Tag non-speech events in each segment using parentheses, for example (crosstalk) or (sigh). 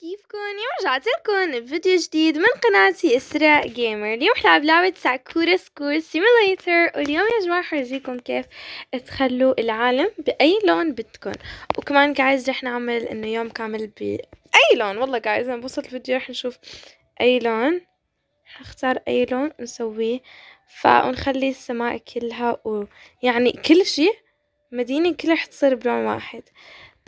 كيفكن اليوم رجعت لكم بفيديو جديد من قناتي اسراء جيمر اليوم رح نلعب لعبه ساكورا سكور سيميليتر واليوم يا جماعه رح اورجيكم كيف تخلوا العالم باي لون بدكم وكمان جايز رح نعمل انه يوم كامل باي لون والله جايز لما بوصل الفيديو رح نشوف اي لون رح نختار اي لون ونسويه فنخلي السماء كلها ويعني كل شيء مدينة كلها رح تصير بلون واحد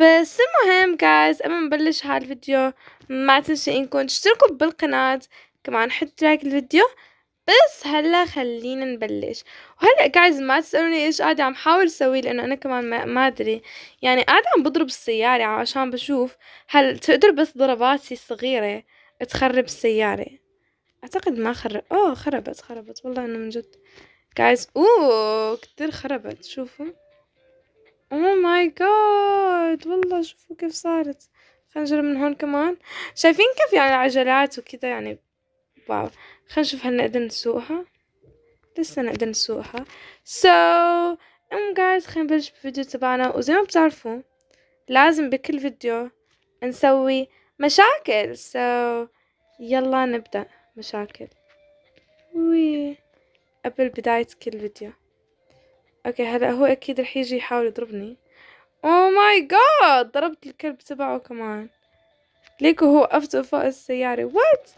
بس المهم جايز قبل ما نبلش هالفيديو ما تنسوا انكم تشتركوا بالقناة كمان حطوا لايك الفيديو بس هلا خلينا نبلش وهلا جايز ما تسألوني ايش قاعدة عم حاول اسوي لانه انا كمان ما, ما ادري يعني قاعدة عم بضرب السيارة عشان بشوف هل تقدر بس ضرباتي الصغيرة تخرب السيارة اعتقد ما خرب اوه خربت خربت والله انه من جد جايز اوه كتير خربت شوفوا اوه ماي جاد والله شوفوا كيف صارت خلينا نجرب من هون كمان شايفين كيف يعني العجلات وكذا يعني واو خلينا نشوف هل نقدر نسوقها لسه نقدر نسوقها سو so, ام um جايز خلينا نبلش بالفيديو تبعنا وزي ما بتعرفوا لازم بكل فيديو نسوي مشاكل سو so, يلا نبدأ مشاكل وي قبل بداية كل فيديو اوكي هلا هو اكيد رح يجي يحاول يضربني اوه ماي جاد ضربت الكلب تبعه كمان ليكو هو وقفته فوق السيارة وات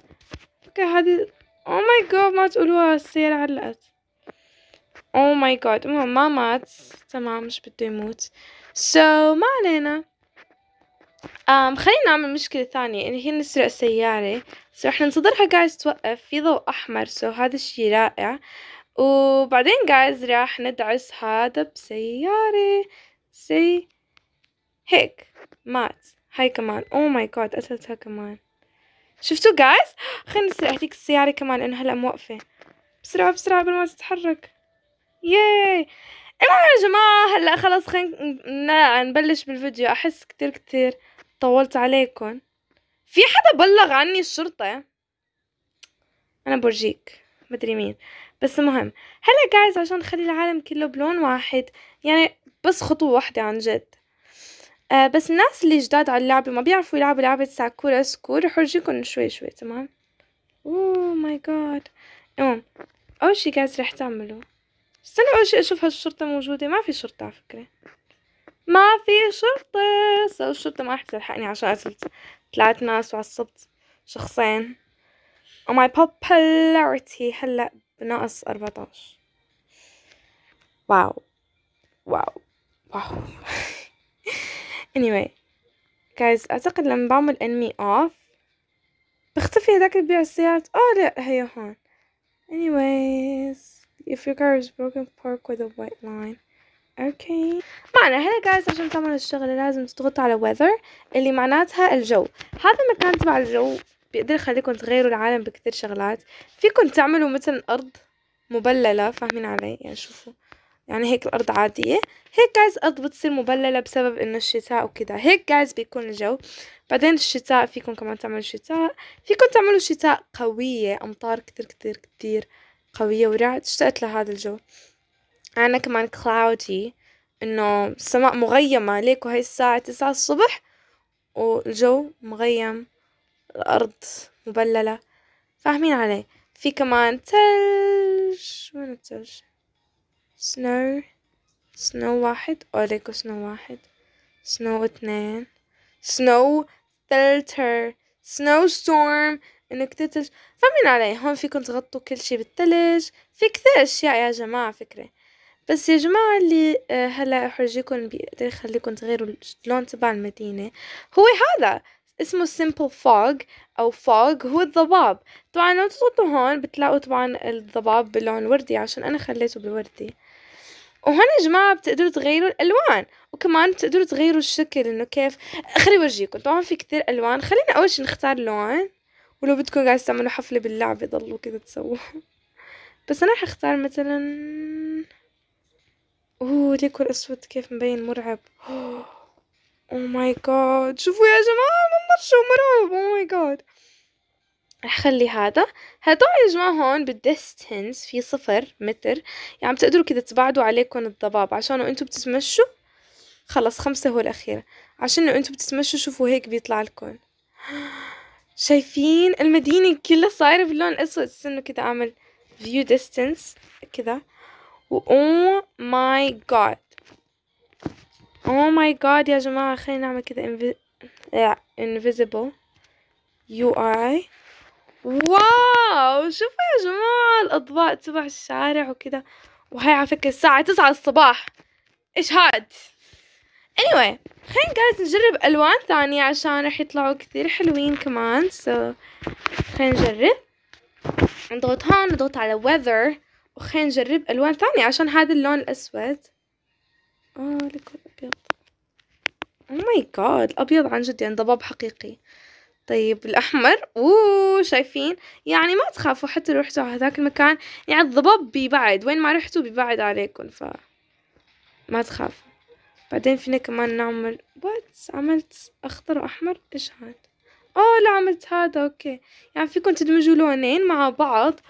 اوكي هادي اوه ماي جاد ما تقولوها السيارة علقت اوه ماي جاد المهم ما مات تمام مش بده يموت سو so, ما علينا أم خلينا نعمل مشكلة ثانية إن يعني هي نسرق سيارة سو so, ننتظرها جايز توقف في ضوء أحمر سو so, هذا الشي رائع وبعدين جايز راح ندعس هذا بسيارة زي هيك مات هاي كمان او ماي جاد قتلتها كمان شفتوا جايز خلينا نسرق هذيك السيارة كمان لأنه هلا موقفة بسرعة بسرعة قبل ما تتحرك ياي المهم يا جماعة هلا خلص خلينا نبلش بالفيديو أحس كتير كتير طولت عليكم في حدا بلغ عني الشرطة أنا برجيك مدري مين بس مهم هلا جايز عشان نخلي العالم كله بلون واحد يعني بس خطوة وحدة عن جد آه بس الناس اللي جداد على اللعبة ما بيعرفوا يلعبوا لعبة ساكورا سكور رح ارجيكم شوي شوي تمام اوه ماي جاد المهم اول شي جايز رح تعملوا استنى اول شي اشوف هالشرطة موجودة ما في شرطة على فكرة ما في شرطة سو الشرطة ما رح تلحقني عشان قتلت ثلاث ناس وعصبت شخصين وماي oh popularity هلا بناقص أربعتاش واو واو واو (laughs) anyway guys أعتقد لما بعمل enemy off بختفي هداك اللي بيبيع السيارات اه لا هي هون anyways if your car is broken park with a white line اوكي معنا هلا جايز عشان تعمل الشغلة لازم تضغط على weather اللي معناتها الجو هذا المكان تبع الجو بيقدر يخليكم تغيروا العالم بكتير شغلات فيكم تعملوا مثل أرض مبللة فاهمين علي يعني شوفوا يعني هيك الأرض عادية هيك جايز الأرض بتصير مبللة بسبب إنه الشتاء وكده هيك جايز بيكون الجو بعدين الشتاء فيكم كمان تعملوا شتاء فيكم تعملوا شتاء قوية أمطار كتير كتير كتير قوية ورعد اشتقت لهذا الجو أنا كمان كلاودي إنه السماء مغيمة ليكو هاي الساعة تسعة الصبح والجو مغيم الأرض مبللة فاهمين علي في كمان تلج وين التلج سنو سنو واحد أوريكو سنو واحد سنو اثنين سنو فلتر سنو ستورم انك تتلج فاهمين علي هون فيكم تغطوا كل شي بالتلج في كثير اشياء يا جماعة فكرة بس يا جماعة اللي آه، هلا احرجيكم بقدر يخليكم تغيروا اللون تبع المدينة هو هذا اسمه simple fog أو fog هو الضباب طبعا لو تضغطوا هون بتلاقوا طبعا الضباب بلون وردي عشان أنا خليته بالوردي وهون يا جماعة بتقدروا تغيروا الألوان وكمان بتقدروا تغيروا الشكل إنه كيف خلي أورجيكم طبعا في كثير ألوان خلينا أول شي نختار لون ولو بدكم قاعد تعملوا حفلة باللعبة ضلوا كذا تسووا (laughs) بس أنا حختار مثلا اوه ليكو الأسود كيف مبين مرعب (gasps) أوه. او ماي جاد شوفوا يا جماعه المنظر شو مرعب او ماي جاد رح خلي هذا هدول يا جماعة هون بالديستنس في صفر متر يعني عم تقدروا كذا تبعدوا عليكم الضباب عشان انتم بتتمشوا خلص خمسة هو الأخيرة عشان انتم بتتمشوا شوفوا هيك بيطلع لكم (gasps) شايفين المدينة كلها صايرة باللون الأسود استنوا كذا أعمل فيو ديستنس كذا و او ماي جاد او ماي جاد يا جماعة خلينا نعمل كده invisible UI واو شوفوا يا جماعة الأضواء تبع الشارع وكده وهي على فكرة الساعة تسعة الصباح إيش هاد anyway خلينا قاعد نجرب ألوان ثانية عشان رح يطلعوا كثير حلوين كمان so خلينا نجرب نضغط هون نضغط على weather وخلينا نجرب ألوان ثانية عشان هذا اللون الأسود اه ليكور ابيض او oh ماي جاد الابيض عن جد يعني ضباب حقيقي طيب الاحمر اوه شايفين يعني ما تخافوا حتى لو رحتوا على هذاك المكان يعني الضباب بيبعد وين ما رحتوا بيبعد عليكم ف ما تخافوا بعدين فينا كمان نعمل وات عملت اخضر واحمر ايش هاد اوه لا عملت هذا اوكي يعني فيكم تدمجوا لونين مع بعض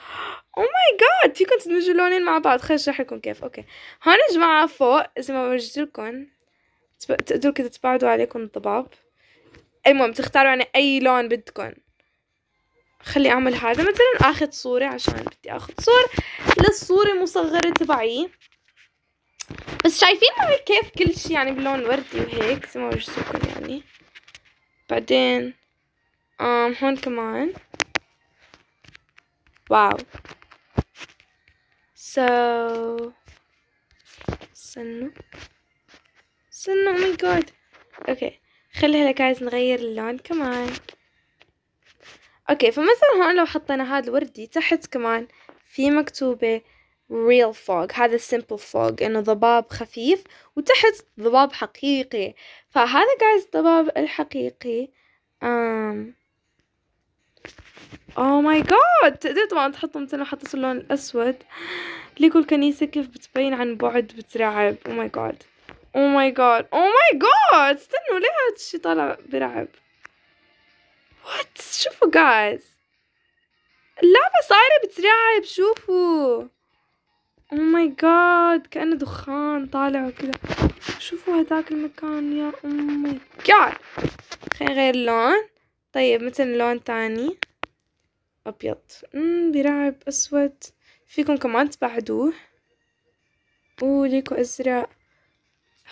او oh ماي جاد فيكم تدمجوا لونين مع بعض خليني اشرح لكم كيف اوكي هون يا جماعه فوق زي ما ورجت لكم تقدروا كده تبعدوا عليكم الضباب المهم تختاروا يعني اي لون بدكم خلي اعمل هذا مثلا اخذ صورة عشان بدي اخذ صور للصورة مصغرة تبعي بس شايفين كيف كل شي يعني بلون وردي وهيك زي ما لكم يعني بعدين آم هون كمان واو so استنوا oh my جاد اوكي خلي هلا جايز نغير اللون كمان اوكي فمثلا هون لو حطينا هذا الوردي تحت كمان في مكتوبه real fog هذا simple fog انه ضباب خفيف وتحت ضباب حقيقي فهذا جايز الضباب الحقيقي um, او ماي جاد تقدر طبعا تحطه مثل ما حطيت اللون الاسود ليكوا الكنيسة كيف بتبين عن بعد بترعب او ماي جاد او ماي جاد او ماي جاد استنوا ليه هذا الشي طالع برعب وات شوفوا جايز اللعبة صايرة بترعب شوفوا او ماي جاد كأنه دخان طالع وكذا شوفوا هذاك المكان يا اوه ماي جاد خلينا نغير اللون طيب مثل لون تاني أبيض مم برعب أسود فيكم كمان تبعدوه وليكو أزرق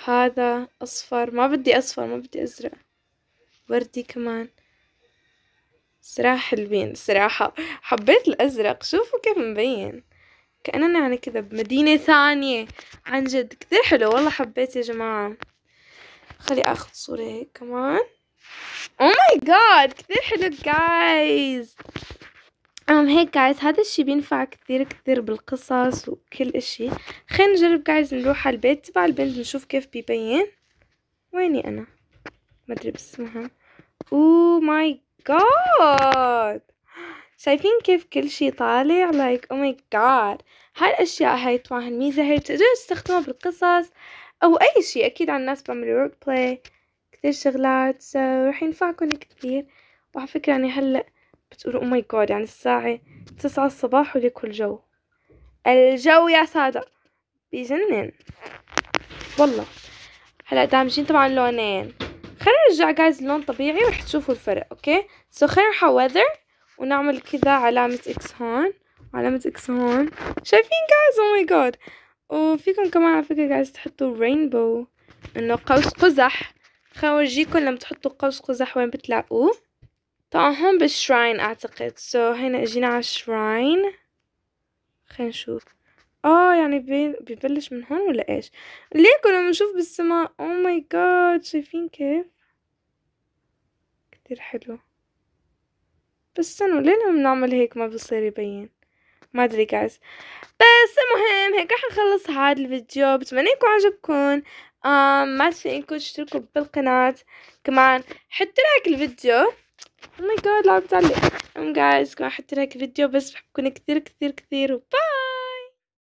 هذا أصفر ما بدي أصفر ما بدي أزرق وردي كمان صراحة حلوين صراحة حبيت الأزرق شوفوا كيف مبين كأننا يعني كذا بمدينة ثانية عن جد كتير حلو والله حبيت يا جماعة خلي أخذ صورة هيك كمان او ماي جاد كتير حلو جايز أم هيك جايز هذا الشي بينفع كثير كثير بالقصص وكل اشي خلينا نجرب جايز نروح على البيت تبع البنت نشوف كيف بيبين ويني انا مدري باسمها اوه ماي جاد شايفين كيف كل شي طالع لايك او ماي جاد هاي الاشياء هاي طبعا الميزة هاي بتقدروا تستخدموها بالقصص او اي شي اكيد على الناس بعملوا ورك بلاي كثير شغلات رح ينفعكم كثير وعلى فكرة يعني هلأ بتقولوا او ماي جاد يعني الساعة تسعة الصباح وليك الجو الجو يا سادة بيجنن والله هلا دامجين طبعا لونين خلينا نرجع جايز اللون طبيعي ورح تشوفوا الفرق اوكي سو so خلينا نروح ويذر ونعمل كذا علامة اكس هون علامة اكس هون شايفين جايز او ماي جاد وفيكم كمان على فكرة جايز تحطوا رينبو انه قوس قزح خلينا اورجيكم لما تحطوا قوس قزح وين بتلاقوه طبعا هون بالشراين اعتقد سو so, هنا اجينا على الشراين خلينا نشوف اه يعني بي... ببلش من هون ولا ايش ليكو لما نشوف بالسماء او ماي جاد شايفين كيف كتير حلو بس استنوا ليه لما بنعمل هيك ما بصير يبين ما ادري جايز بس المهم هيك رح نخلص هاد الفيديو بتمنى يكون عجبكم آم آه، ما تنسوا انكم تشتركوا بالقناة كمان حطوا لايك الفيديو Oh my god العب متعلق. Um guys راح لك فيديو بس بحبكم كثير كثير كثير وباي